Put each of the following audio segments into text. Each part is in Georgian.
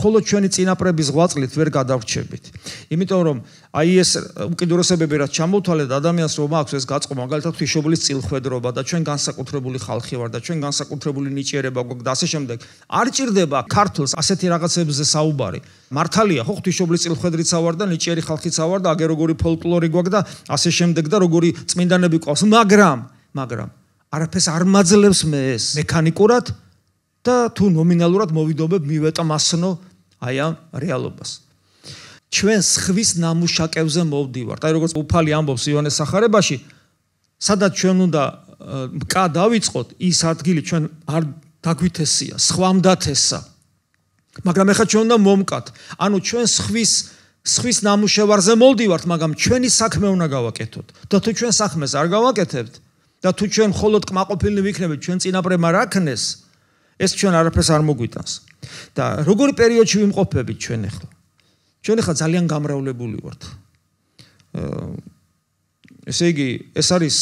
ხოლო ჩვენი წინაპრების ღვაწლით ვერ გადავრჩებით. იმიტომ რომ აი ეს უკიდურესობები რაც ჩამოთვალეთ ადამიანს რომ აქვს ეს გაწყობა, მაგალითად ღვთისმშობლის წილხვედრობა და ჩვენ განსაკუთრებული ხალხი ვარ და ჩვენ განსაკუთრებული ნიჭიერება გვაქვს და ასე შემდეგ, არ ჭირდება ქართლს ასეთი რაღაცებზე საუბარი. მართალია, ხო ღვთისმშობლის წილხვედრიცა ვარ და ნიჭიერი ხალხიცა ვარ და აგერ როგორი ფოლკლორი გვაქვს და ასე შემდეგ და როგორი წმინდანები ყავს, მაგრამ, მაგრამ არაფერს არ მაძლევს მე ეს მექანიკურად და თუ ნომინალურად მოვიდობებ მივეტ მასნო აი ამ რეალობას. ჩვენ სხვის ნამუშაკებზე მოვდივართ. აი როგორც უფალი ამბობს ივანეს სახარებაში, სადაც ჩვენ უნდა მკა დავიწყოთ ის ადგილი ჩვენ არ დაგვითესია, სხვამდათესა. მაგრამ ეხა ჩვენ უნდა მომკათ. ანუ ჩვენ სხვის სხვის ნამუშევარზე მოვდივართ, მაგრამ ჩვენი საქმე უნდა გავაკეთოთ. და თუ ჩვენ საქმეს არ გავაკეთებთ და თუ ჩვენ მხოლოდ კმაყოფილნი ვიქნებით, ჩვენ წინაპრებმა რა ქნეს? ეს ჩვენ არაფერს არ მოგვიტანს. და როგორი პერიოდში ვიმყოფებით ჩვენ ახლა? ჩვენ ახლა ძალიან გამრავლებული ვართ. ესე იგი, ეს არის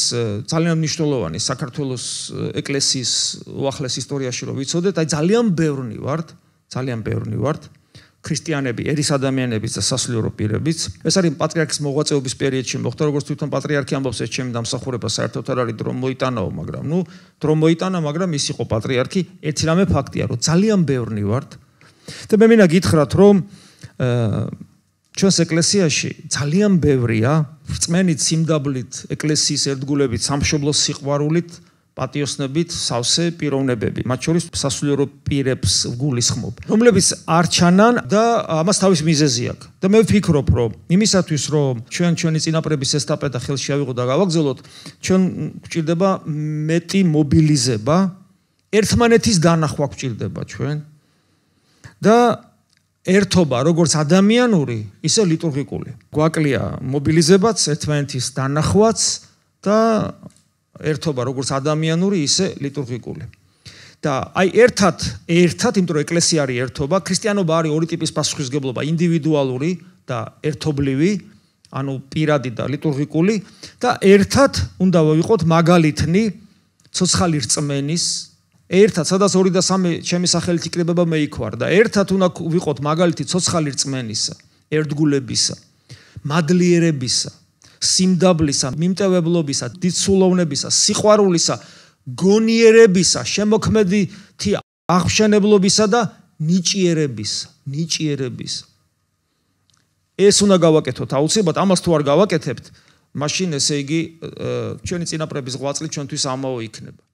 ძალიან მნიშვნელოვანი საქართველოს ეკლესიის უახლეს ისტორიაში რომ ვიცოდეთ, აი ძალიან ბევრი ვართ, ძალიან ბევრი ვართ. აა ქრისტიანები, ერის ადამიანების და სასულიერო პირებიც. ეს არის პატრიარქის მოღვაწეობის პერიოდში მოხდა, როგორც თვითონ პატრიარქი ამბობს, ეს ჩემი დამსახურება საერთოდ არ არის დრო მოიტანაო, მაგრამ ნუ დრო მოიტანა, მაგრამ ის იყო პატრიარქი, ერთი რამე ფაქტია, რომ ძალიან ბევრი ვართ. და მე მინდა გითხრათ, რომ ჩვენს ეკლესიაში ძალიან ბევრია წმენით, სიმდაბლით, ეკლესიის ერთგულებით, სამშობლოს სიყვარულით პატიოსნებით სავსე პიროვნებები, მათ შორის სასულიერო პირებს გულისხმობ, რომლებიც არჩანან და ამას თავის მიზეზი აქვს. და მე ვფიქრობ, რომ იმისათვის, რომ ჩვენ ჩვენი წინაპრების ესტაპეტა ხელში ავიღოთ და გავაგზავნოთ, ჩვენ გვჭირდება მეტი მობილიზება, ერთმანეთის დანახვა გვჭირდება ჩვენ. და ერთობა, როგორც ადამიანური, ისე ლიტურგიკული. გვაკლია მობილიზებაც, ერთმანეთის დანახვაც და ერთობა როგორც ადამიანური, ისე ლიტურგიკული. და აი ერთად, ერთად, იმიტომ რომ ეკლესია არის ერთობა, ქრისტიანობა არის ორი ტიპის პასუხისგებლობა, ინდივიდუალური და ერთობლივი, ანუ პირადი და ლიტურგიკული და ერთად უნდა ვიყოთ მაგალითნი ცოცხალი რწმენის ერთად, სადაც 2 და 3 ჩემი სახელით იკრებება მე იქوار და ერთად უნდა ვიყოთ მაგალითი ცოცხალი რწმენის, ერთგულებისა, მადლიერებისა, სიმდაბლისა, მიმტევებლობისა, დიცულოვნებისა, სიყვარულისა, გონიერებისა, შემოქმედითი აღმშენებლობისა და ნიჭიერების, ნიჭიერების. ეს უნდა გავაკეთოთ, აუცილებლად ამას თუ არ გავაკეთებთ, მაშინ ესე იგი ჩვენი წინაპრების ღვაწლი ჩვენთვის ამაო იქნება.